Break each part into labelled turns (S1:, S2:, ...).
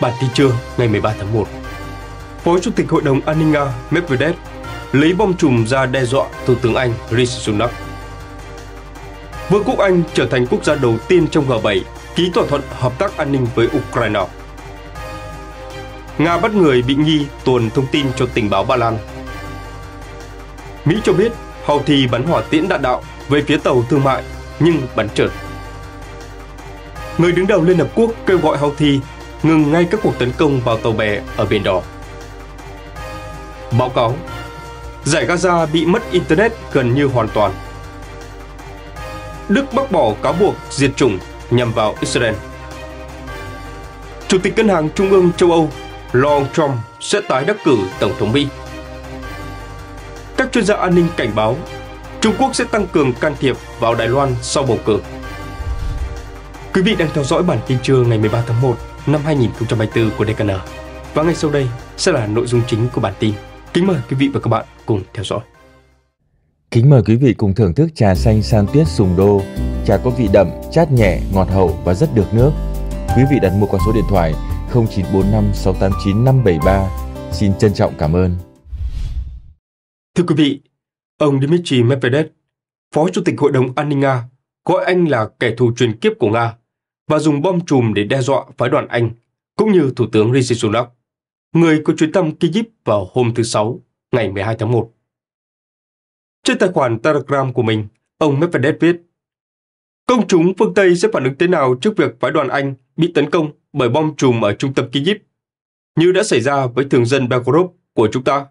S1: Bản tin trưa ngày 13 tháng 1 Phó Chủ tịch Hội đồng An ninh Nga Medvedev lấy bom chùm ra đe dọa Thủ tướng Anh Rishi Sunak. Vương quốc Anh trở thành quốc gia đầu tiên trong G7 ký thỏa thuận hợp tác an ninh với Ukraine. Nga bắt người bị nghi tuồn thông tin cho tình báo Ba Lan. Mỹ cho biết Houthi thi bắn hỏa tiễn đạn đạo về phía tàu thương mại nhưng bắn trượt. Người đứng đầu Liên Hợp Quốc kêu gọi Houthi ngừng ngay các cuộc tấn công vào tàu bè ở Biển Đỏ. Báo cáo Giải Gaza bị mất Internet gần như hoàn toàn Đức bác bỏ cáo buộc diệt chủng nhằm vào Israel Chủ tịch Ngân hàng Trung ương châu Âu Long Trump sẽ tái đắc cử Tổng thống Mỹ Các chuyên gia an ninh cảnh báo Trung Quốc sẽ tăng cường can thiệp vào Đài Loan sau bầu cử Quý vị đang theo dõi bản tin trưa ngày 13 tháng 1 năm 2024 của DKN. Và ngay sau đây sẽ là nội dung chính của bản tin. Kính mời quý vị và các bạn cùng theo dõi. Kính mời quý vị cùng thưởng thức trà xanh san tuyết sùng đô. Trà có vị đậm, chát nhẹ, ngọt hậu và rất được nước. Quý vị đặt mua qua số điện thoại 0945 689 573. Xin trân trọng cảm ơn. Thưa quý vị, ông Dmitry Medvedev, Phó Chủ tịch Hội đồng An ninh Nga, gọi anh là kẻ thù truyền kiếp của Nga và dùng bom chùm để đe dọa phái đoàn Anh, cũng như Thủ tướng Rishi Sunak, người có chuyến thăm Kyiv vào hôm thứ Sáu, ngày 12 tháng 1. Trên tài khoản Telegram của mình, ông Medvedev viết, Công chúng phương Tây sẽ phản ứng thế nào trước việc phái đoàn Anh bị tấn công bởi bom chùm ở trung tâm Kyiv, như đã xảy ra với thường dân Belgorod của chúng ta?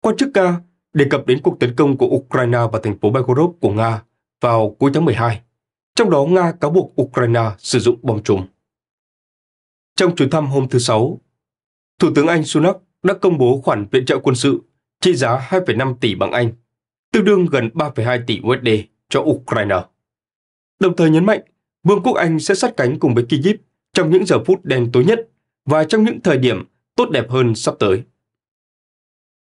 S1: Quan chức Nga đề cập đến cuộc tấn công của Ukraine vào thành phố Belgorod của Nga vào cuối tháng 12 trong đó Nga cáo buộc Ukraine sử dụng bom chùm Trong chuyến thăm hôm thứ Sáu, Thủ tướng Anh Sunak đã công bố khoản viện trợ quân sự trị giá 2,5 tỷ bảng Anh, tương đương gần 3,2 tỷ USD cho Ukraine. Đồng thời nhấn mạnh, Vương quốc Anh sẽ sát cánh cùng với Kyiv trong những giờ phút đen tối nhất và trong những thời điểm tốt đẹp hơn sắp tới.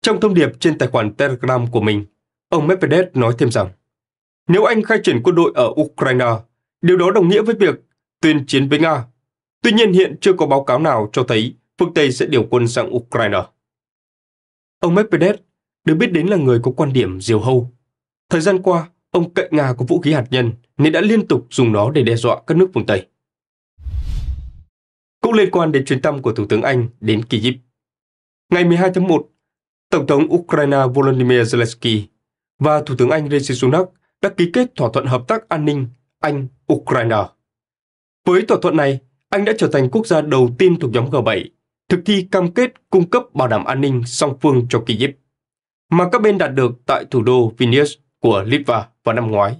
S1: Trong thông điệp trên tài khoản Telegram của mình, ông Medvedev nói thêm rằng nếu Anh khai triển quân đội ở Ukraine, điều đó đồng nghĩa với việc tuyên chiến với Nga. Tuy nhiên hiện chưa có báo cáo nào cho thấy phương Tây sẽ điều quân sang Ukraine. Ông Medvedev được biết đến là người có quan điểm diều hâu. Thời gian qua, ông cậy Nga có vũ khí hạt nhân nên đã liên tục dùng nó để đe dọa các nước phương Tây. Cũng liên quan đến chuyến thăm của Thủ tướng Anh đến Kyiv. Ngày 12 tháng 1, Tổng thống Ukraine Volodymyr Zelensky và Thủ tướng Anh Rishi Sunak đã ký kết thỏa thuận hợp tác an ninh Anh-Ukraine. Với thỏa thuận này, Anh đã trở thành quốc gia đầu tiên thuộc nhóm G7 thực thi cam kết cung cấp bảo đảm an ninh song phương cho Kyiv, mà các bên đạt được tại thủ đô Vilnius của Litva vào năm ngoái.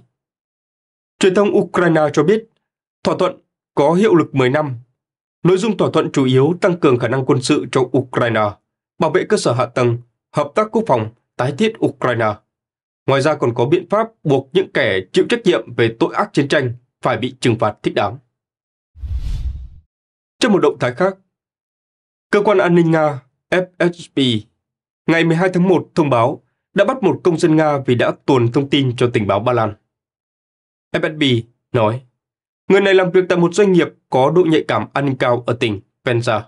S1: Truyền thông Ukraine cho biết, thỏa thuận có hiệu lực 10 năm. Nội dung thỏa thuận chủ yếu tăng cường khả năng quân sự cho Ukraine, bảo vệ cơ sở hạ tầng, hợp tác quốc phòng, tái thiết Ukraine Ngoài ra còn có biện pháp buộc những kẻ chịu trách nhiệm về tội ác chiến tranh phải bị trừng phạt thích đáng. Trong một động thái khác, Cơ quan an ninh Nga FSB ngày 12 tháng 1 thông báo đã bắt một công dân Nga vì đã tuồn thông tin cho tình báo Ba Lan. FSB nói, người này làm việc tại một doanh nghiệp có độ nhạy cảm an ninh cao ở tỉnh Penza.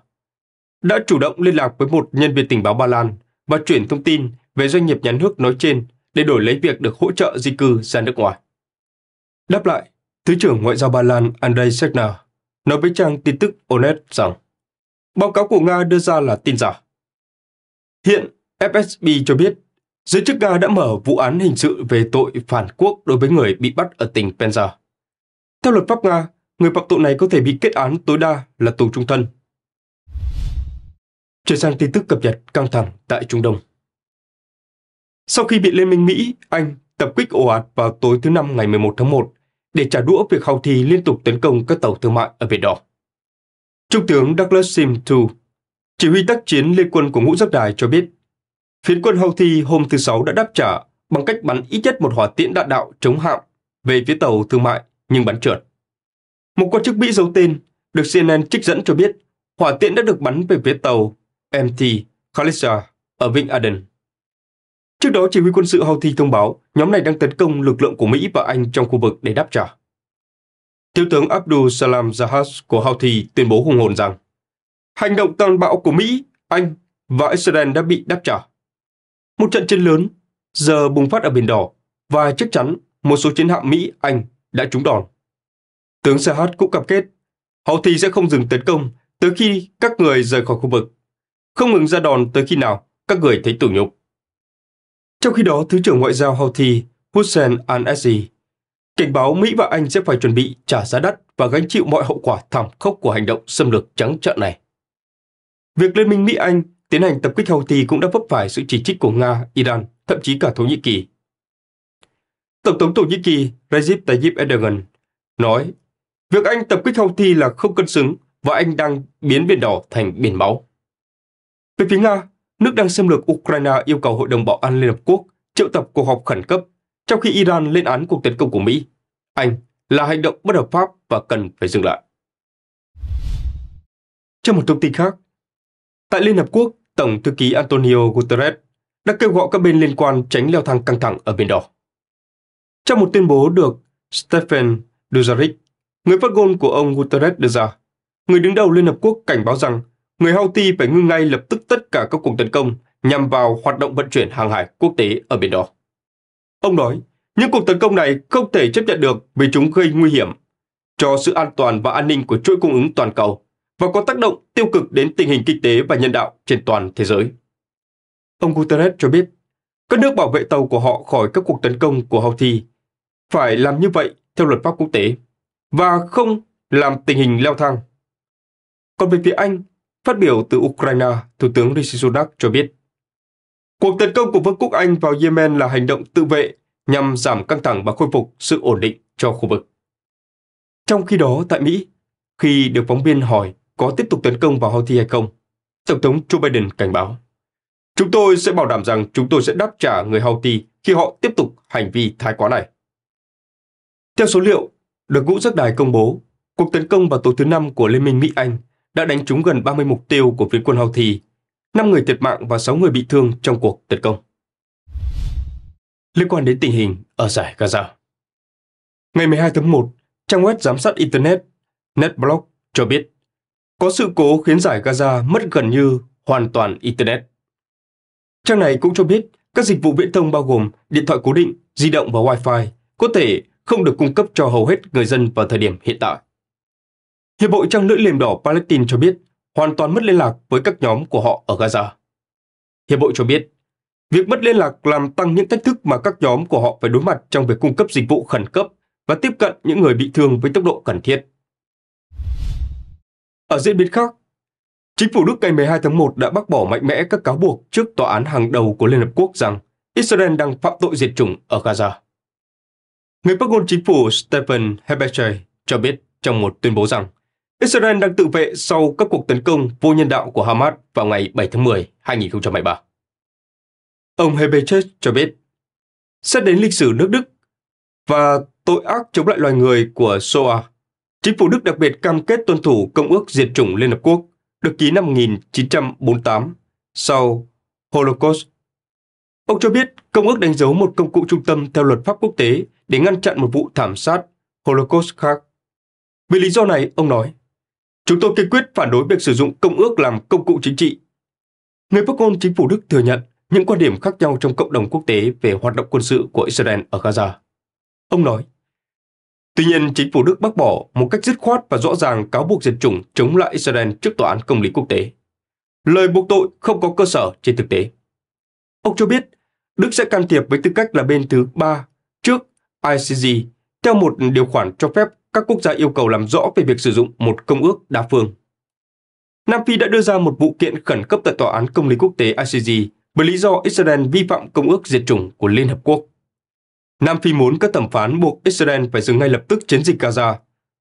S1: Đã chủ động liên lạc với một nhân viên tình báo Ba Lan và chuyển thông tin về doanh nghiệp nhà nước nói trên để đổi lấy việc được hỗ trợ di cư ra nước ngoài. Đáp lại, Thứ trưởng Ngoại giao Ba Lan Andrei Sekna nói với trang tin tức Onet rằng báo cáo của Nga đưa ra là tin giả. Hiện, FSB cho biết giới chức Nga đã mở vụ án hình sự về tội phản quốc đối với người bị bắt ở tỉnh Penza. Theo luật pháp Nga, người phạm tội này có thể bị kết án tối đa là tù trung thân. Chuyển sang tin tức cập nhật căng thẳng tại Trung Đông. Sau khi bị Liên minh Mỹ, Anh tập kích ồ ạt vào tối thứ Năm ngày 11 tháng 1 để trả đũa việc thi liên tục tấn công các tàu thương mại ở Biển Đỏ. Trung tướng Douglas Sim Tu, chỉ huy tác chiến liên quân của ngũ giác đài cho biết, phiến quân thi hôm thứ Sáu đã đáp trả bằng cách bắn ít nhất một hỏa tiễn đạn đạo chống hạm về phía tàu thương mại nhưng bắn trượt. Một quan chức Mỹ giấu tên được CNN trích dẫn cho biết hỏa tiễn đã được bắn về phía tàu MT Khalissa ở Vịnh Aden. Trước đó, chỉ huy quân sự Houthi thông báo nhóm này đang tấn công lực lượng của Mỹ và Anh trong khu vực để đáp trả. Thiếu tướng Abdul Salam Zahas của Houthi tuyên bố hùng hồn rằng hành động tàn bạo của Mỹ, Anh và Israel đã bị đáp trả. Một trận chiến lớn giờ bùng phát ở Biển Đỏ và chắc chắn một số chiến hạm Mỹ, Anh đã trúng đòn. Tướng Sahat cũng cam kết Houthi sẽ không dừng tấn công tới khi các người rời khỏi khu vực, không ngừng ra đòn tới khi nào các người thấy tủ nhục. Trong khi đó, Thứ trưởng Ngoại giao Houthi Hussein Al-Azzi cảnh báo Mỹ và Anh sẽ phải chuẩn bị trả giá đắt và gánh chịu mọi hậu quả thảm khốc của hành động xâm lược trắng trợn này. Việc Liên minh Mỹ-Anh tiến hành tập kích Houthi cũng đã vấp phải sự chỉ trích của Nga, Iran, thậm chí cả Thổ Nhĩ Kỳ. Tổng thống Thổ Nhĩ Kỳ Recep Tayyip Erdogan nói, việc Anh tập kích Houthi là không cân xứng và Anh đang biến Biển Đỏ thành biển máu. Về phía Nga, nước đang xâm lược Ukraine yêu cầu Hội đồng Bảo an Liên Hợp Quốc triệu tập cuộc họp khẩn cấp, trong khi Iran lên án cuộc tấn công của Mỹ. Anh là hành động bất hợp pháp và cần phải dừng lại. Trong một thông tin khác, tại Liên Hợp Quốc, Tổng thư ký Antonio Guterres đã kêu gọi các bên liên quan tránh leo thang căng thẳng ở Biển Đỏ. Trong một tuyên bố được Stephen Dujarric, người phát ngôn của ông Guterres đưa ra, người đứng đầu Liên Hợp Quốc cảnh báo rằng người Houthi phải ngưng ngay lập tức tất cả các cuộc tấn công nhằm vào hoạt động vận chuyển hàng hải quốc tế ở Biển Đỏ. Ông nói, những cuộc tấn công này không thể chấp nhận được vì chúng gây nguy hiểm cho sự an toàn và an ninh của chuỗi cung ứng toàn cầu và có tác động tiêu cực đến tình hình kinh tế và nhân đạo trên toàn thế giới. Ông Guterres cho biết, các nước bảo vệ tàu của họ khỏi các cuộc tấn công của Houthi phải làm như vậy theo luật pháp quốc tế và không làm tình hình leo thang. Còn về phía Anh, Phát biểu từ Ukraine, Thủ tướng Rishi Sunak cho biết, cuộc tấn công của Vương quốc Anh vào Yemen là hành động tự vệ nhằm giảm căng thẳng và khôi phục sự ổn định cho khu vực. Trong khi đó, tại Mỹ, khi được phóng viên hỏi có tiếp tục tấn công vào Houthi hay không, Tổng thống Joe Biden cảnh báo. Chúng tôi sẽ bảo đảm rằng chúng tôi sẽ đáp trả người Houthi khi họ tiếp tục hành vi thái quá này. Theo số liệu được ngũ giác đài công bố, cuộc tấn công vào tối thứ năm của Liên minh Mỹ-Anh đã đánh trúng gần 30 mục tiêu của phiến quân Houthi, 5 người thiệt mạng và 6 người bị thương trong cuộc tấn công. Liên quan đến tình hình ở giải Gaza. Ngày 12 tháng 1, trang web giám sát Internet NetBlock cho biết có sự cố khiến giải Gaza mất gần như hoàn toàn Internet. Trang này cũng cho biết các dịch vụ viễn thông bao gồm điện thoại cố định, di động và Wi-Fi có thể không được cung cấp cho hầu hết người dân vào thời điểm hiện tại. Hiệp hội Trăng Lưỡi Liềm Đỏ Palestine cho biết hoàn toàn mất liên lạc với các nhóm của họ ở Gaza. Hiệp hội cho biết, việc mất liên lạc làm tăng những thách thức mà các nhóm của họ phải đối mặt trong việc cung cấp dịch vụ khẩn cấp và tiếp cận những người bị thương với tốc độ cần thiết. Ở diễn biến khác, chính phủ Đức ngày 12 tháng 1 đã bác bỏ mạnh mẽ các cáo buộc trước tòa án hàng đầu của Liên Hợp Quốc rằng Israel đang phạm tội diệt chủng ở Gaza. Người phát ngôn chính phủ Stephen Hebecher cho biết trong một tuyên bố rằng Israel đang tự vệ sau các cuộc tấn công vô nhân đạo của Hamas vào ngày 7 tháng 10, 2023. Ông Hebechet cho biết, xét đến lịch sử nước Đức và tội ác chống lại loài người của Shoah, chính phủ Đức đặc biệt cam kết tuân thủ Công ước Diệt chủng Liên Hợp Quốc được ký năm 1948 sau Holocaust. Ông cho biết Công ước đánh dấu một công cụ trung tâm theo luật pháp quốc tế để ngăn chặn một vụ thảm sát Holocaust khác. Vì lý do này, ông nói, Chúng tôi kiên quyết phản đối việc sử dụng công ước làm công cụ chính trị. Người phát ngôn chính phủ Đức thừa nhận những quan điểm khác nhau trong cộng đồng quốc tế về hoạt động quân sự của Israel ở Gaza. Ông nói, Tuy nhiên, chính phủ Đức bác bỏ một cách dứt khoát và rõ ràng cáo buộc diệt chủng chống lại Israel trước tòa án công lý quốc tế. Lời buộc tội không có cơ sở trên thực tế. Ông cho biết, Đức sẽ can thiệp với tư cách là bên thứ ba trước ICG theo một điều khoản cho phép các quốc gia yêu cầu làm rõ về việc sử dụng một công ước đa phương. Nam Phi đã đưa ra một vụ kiện khẩn cấp tại Tòa án Công lý Quốc tế ICJ với lý do Israel vi phạm Công ước Diệt chủng của Liên Hợp Quốc. Nam Phi muốn các thẩm phán buộc Israel phải dừng ngay lập tức chiến dịch Gaza.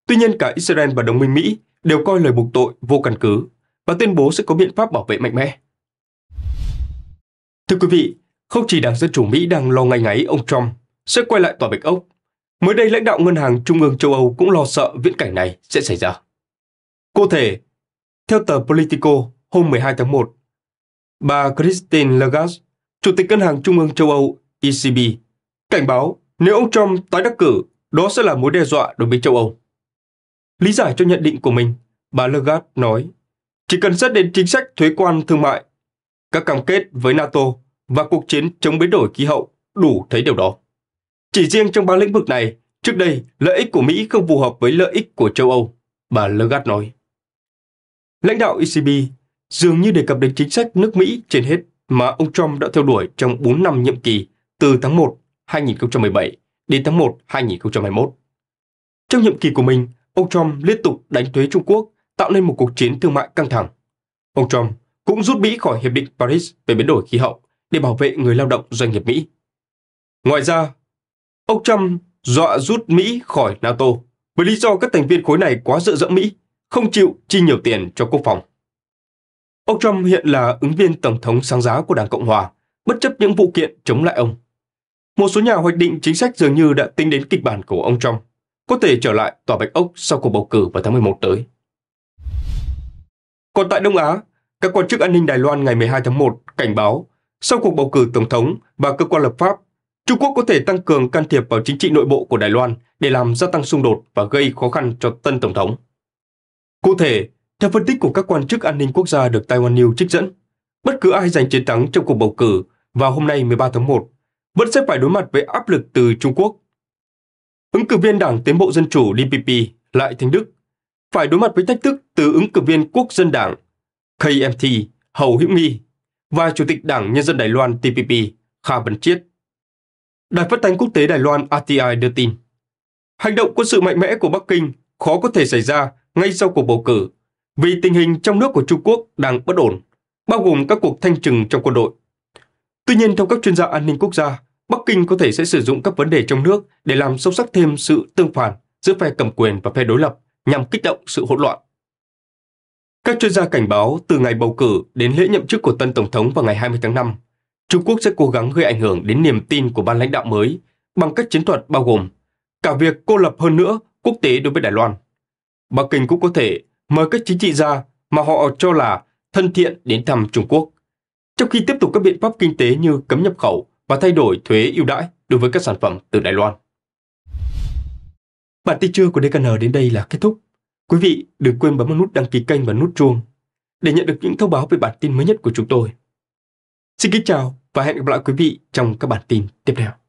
S1: Tuy nhiên cả Israel và đồng minh Mỹ đều coi lời buộc tội vô căn cứ và tuyên bố sẽ có biện pháp bảo vệ mạnh mẽ. Thưa quý vị, không chỉ Đảng Dân Chủ Mỹ đang lo ngay ngáy ông Trump sẽ quay lại Tòa Bạch Ốc, Mới đây lãnh đạo Ngân hàng Trung ương châu Âu cũng lo sợ viễn cảnh này sẽ xảy ra. Cụ thể, theo tờ Politico hôm 12 tháng 1, bà Christine Lagarde, Chủ tịch Ngân hàng Trung ương châu Âu ECB, cảnh báo nếu ông Trump tái đắc cử, đó sẽ là mối đe dọa đối với châu Âu. Lý giải cho nhận định của mình, bà Lagarde nói, chỉ cần xét đến chính sách thuế quan thương mại, các cam kết với NATO và cuộc chiến chống biến đổi khí hậu đủ thấy điều đó. Chỉ riêng trong ba lĩnh vực này, trước đây lợi ích của Mỹ không phù hợp với lợi ích của châu Âu, bà Lagarde nói. Lãnh đạo ECB dường như đề cập đến chính sách nước Mỹ trên hết mà ông Trump đã theo đuổi trong 4 năm nhiệm kỳ từ tháng 1 2017 đến tháng 1 2021. Trong nhiệm kỳ của mình, ông Trump liên tục đánh thuế Trung Quốc, tạo nên một cuộc chiến thương mại căng thẳng. Ông Trump cũng rút Mỹ khỏi Hiệp định Paris về biến đổi khí hậu để bảo vệ người lao động doanh nghiệp Mỹ. Ngoài ra, Ông Trump dọa rút Mỹ khỏi NATO với lý do các thành viên khối này quá dựa dẫm Mỹ, không chịu chi nhiều tiền cho quốc phòng. Ông Trump hiện là ứng viên tổng thống sáng giá của Đảng Cộng Hòa, bất chấp những vụ kiện chống lại ông. Một số nhà hoạch định chính sách dường như đã tính đến kịch bản của ông Trump, có thể trở lại tòa Bạch Ốc sau cuộc bầu cử vào tháng 11 tới. Còn tại Đông Á, các quan chức an ninh Đài Loan ngày 12 tháng 1 cảnh báo sau cuộc bầu cử tổng thống và cơ quan lập pháp Trung Quốc có thể tăng cường can thiệp vào chính trị nội bộ của Đài Loan để làm gia tăng xung đột và gây khó khăn cho tân tổng thống. Cụ thể, theo phân tích của các quan chức an ninh quốc gia được Taiwan News trích dẫn, bất cứ ai giành chiến thắng trong cuộc bầu cử vào hôm nay 13 tháng 1 vẫn sẽ phải đối mặt với áp lực từ Trung Quốc. Ứng cử viên Đảng Tiến bộ Dân chủ DPP lại Thánh Đức phải đối mặt với thách thức từ ứng cử viên Quốc dân Đảng KMT Hầu Hữu Nghi và Chủ tịch Đảng Nhân dân Đài Loan TPP Kha Văn Chiết. Đài phát thanh quốc tế Đài Loan RTI đưa tin. Hành động quân sự mạnh mẽ của Bắc Kinh khó có thể xảy ra ngay sau cuộc bầu cử vì tình hình trong nước của Trung Quốc đang bất ổn, bao gồm các cuộc thanh trừng trong quân đội. Tuy nhiên, theo các chuyên gia an ninh quốc gia, Bắc Kinh có thể sẽ sử dụng các vấn đề trong nước để làm sâu sắc thêm sự tương phản giữa phe cầm quyền và phe đối lập nhằm kích động sự hỗn loạn. Các chuyên gia cảnh báo từ ngày bầu cử đến lễ nhậm chức của tân Tổng thống vào ngày 20 tháng 5 Trung Quốc sẽ cố gắng gây ảnh hưởng đến niềm tin của ban lãnh đạo mới bằng các chiến thuật bao gồm cả việc cô lập hơn nữa quốc tế đối với Đài Loan. Bắc Kinh cũng có thể mời các chính trị gia mà họ cho là thân thiện đến thăm Trung Quốc, trong khi tiếp tục các biện pháp kinh tế như cấm nhập khẩu và thay đổi thuế ưu đãi đối với các sản phẩm từ Đài Loan. Bản tin trưa của DKN đến đây là kết thúc. Quý vị đừng quên bấm nút đăng ký kênh và nút chuông để nhận được những thông báo về bản tin mới nhất của chúng tôi. Xin kính chào và hẹn gặp lại quý vị trong các bản tin tiếp theo.